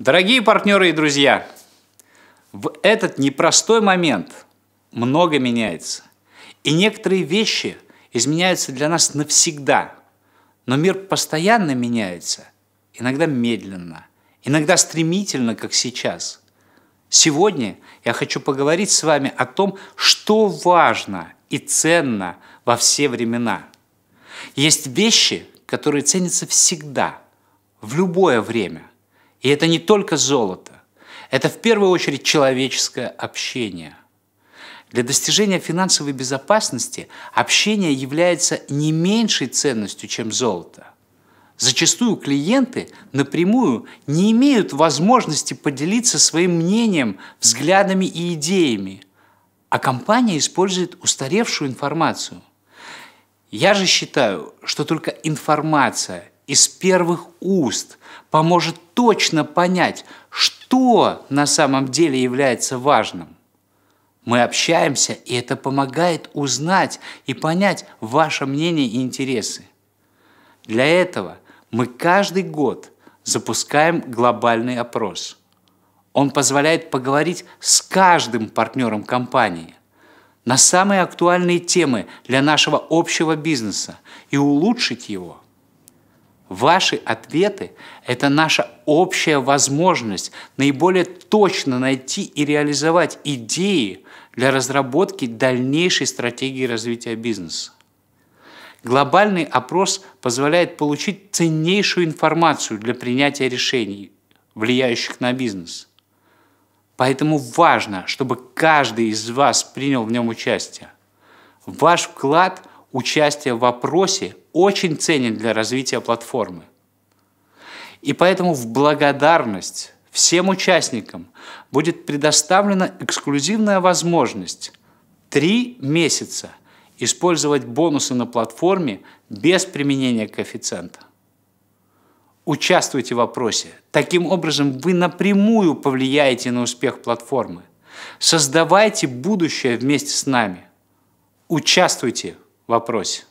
Дорогие партнеры и друзья, в этот непростой момент много меняется. И некоторые вещи изменяются для нас навсегда. Но мир постоянно меняется, иногда медленно, иногда стремительно, как сейчас. Сегодня я хочу поговорить с вами о том, что важно и ценно во все времена. Есть вещи, которые ценятся всегда, в любое время – и это не только золото. Это в первую очередь человеческое общение. Для достижения финансовой безопасности общение является не меньшей ценностью, чем золото. Зачастую клиенты напрямую не имеют возможности поделиться своим мнением, взглядами и идеями, а компания использует устаревшую информацию. Я же считаю, что только информация из первых уст поможет точно понять, что на самом деле является важным. Мы общаемся, и это помогает узнать и понять ваше мнение и интересы. Для этого мы каждый год запускаем глобальный опрос. Он позволяет поговорить с каждым партнером компании на самые актуальные темы для нашего общего бизнеса и улучшить его – Ваши ответы – это наша общая возможность наиболее точно найти и реализовать идеи для разработки дальнейшей стратегии развития бизнеса. Глобальный опрос позволяет получить ценнейшую информацию для принятия решений, влияющих на бизнес. Поэтому важно, чтобы каждый из вас принял в нем участие. Ваш вклад участие в опросе очень ценен для развития платформы. И поэтому в благодарность всем участникам будет предоставлена эксклюзивная возможность три месяца использовать бонусы на платформе без применения коэффициента. Участвуйте в опросе. Таким образом, вы напрямую повлияете на успех платформы. Создавайте будущее вместе с нами. Участвуйте вопросе.